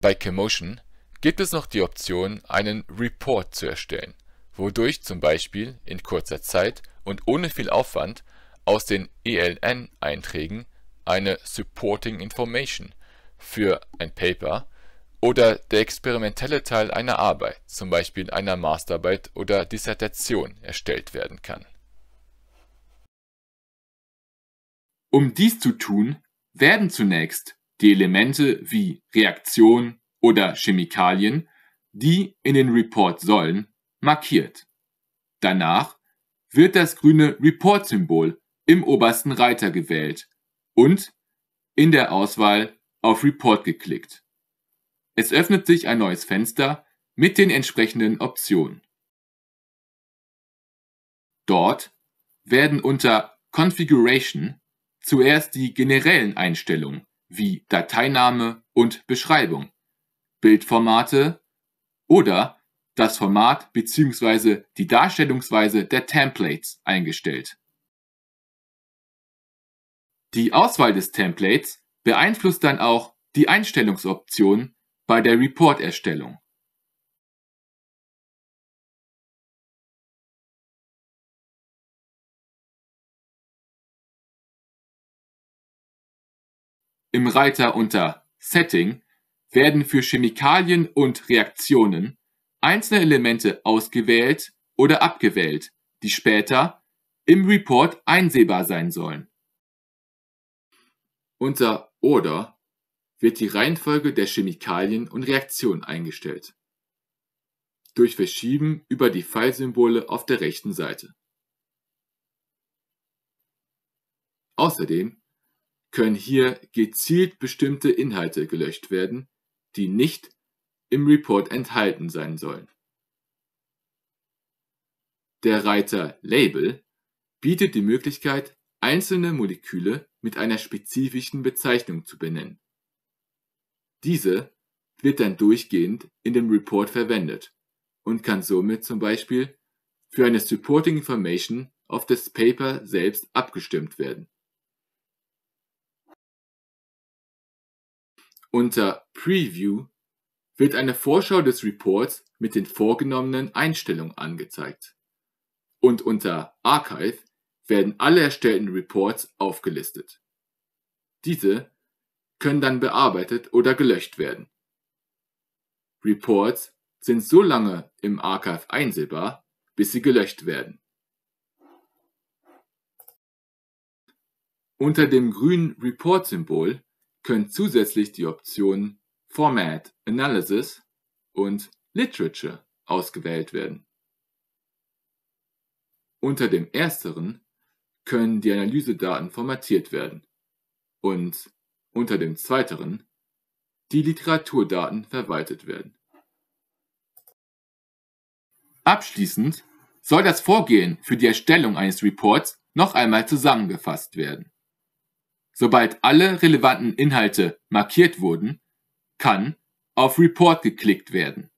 Bei Commotion gibt es noch die Option, einen Report zu erstellen, wodurch zum Beispiel in kurzer Zeit und ohne viel Aufwand aus den ELN-Einträgen eine Supporting Information für ein Paper oder der experimentelle Teil einer Arbeit, zum Beispiel einer Masterarbeit oder Dissertation, erstellt werden kann. Um dies zu tun, werden zunächst die Elemente wie Reaktion oder Chemikalien, die in den Report sollen, markiert. Danach wird das grüne Report-Symbol im obersten Reiter gewählt und in der Auswahl auf Report geklickt. Es öffnet sich ein neues Fenster mit den entsprechenden Optionen. Dort werden unter Configuration zuerst die generellen Einstellungen wie Dateiname und Beschreibung, Bildformate oder das Format bzw. die Darstellungsweise der Templates eingestellt. Die Auswahl des Templates beeinflusst dann auch die Einstellungsoptionen bei der Reporterstellung. Im Reiter unter Setting werden für Chemikalien und Reaktionen einzelne Elemente ausgewählt oder abgewählt, die später im Report einsehbar sein sollen. Unter Oder wird die Reihenfolge der Chemikalien und Reaktionen eingestellt durch Verschieben über die Pfeilsymbole auf der rechten Seite. Außerdem können hier gezielt bestimmte Inhalte gelöscht werden, die nicht im Report enthalten sein sollen. Der Reiter Label bietet die Möglichkeit, einzelne Moleküle mit einer spezifischen Bezeichnung zu benennen. Diese wird dann durchgehend in dem Report verwendet und kann somit zum Beispiel für eine Supporting Information auf das Paper selbst abgestimmt werden. Unter Preview wird eine Vorschau des Reports mit den vorgenommenen Einstellungen angezeigt. Und unter Archive werden alle erstellten Reports aufgelistet. Diese können dann bearbeitet oder gelöscht werden. Reports sind so lange im Archive einsehbar, bis sie gelöscht werden. Unter dem grünen Report-Symbol können zusätzlich die Optionen Format Analysis und Literature ausgewählt werden. Unter dem ersteren können die Analysedaten formatiert werden und unter dem zweiteren die Literaturdaten verwaltet werden. Abschließend soll das Vorgehen für die Erstellung eines Reports noch einmal zusammengefasst werden. Sobald alle relevanten Inhalte markiert wurden, kann auf Report geklickt werden.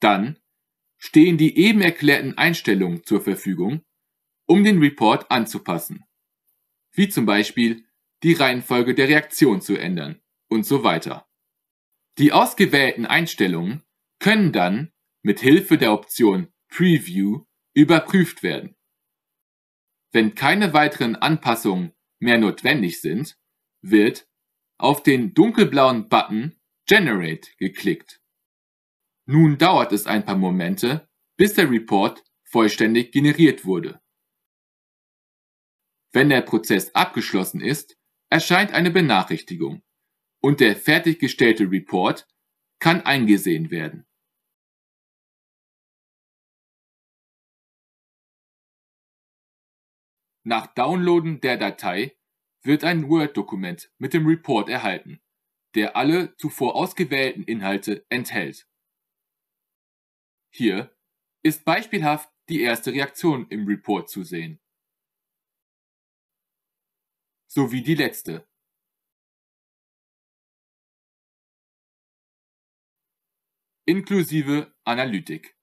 Dann stehen die eben erklärten Einstellungen zur Verfügung, um den Report anzupassen, wie zum Beispiel die Reihenfolge der Reaktion zu ändern und so weiter. Die ausgewählten Einstellungen können dann mit Hilfe der Option Preview überprüft werden. Wenn keine weiteren Anpassungen mehr notwendig sind, wird auf den dunkelblauen Button Generate geklickt. Nun dauert es ein paar Momente, bis der Report vollständig generiert wurde. Wenn der Prozess abgeschlossen ist, erscheint eine Benachrichtigung und der fertiggestellte Report kann eingesehen werden. Nach Downloaden der Datei wird ein Word-Dokument mit dem Report erhalten, der alle zuvor ausgewählten Inhalte enthält. Hier ist beispielhaft die erste Reaktion im Report zu sehen sowie die letzte. Inklusive Analytik.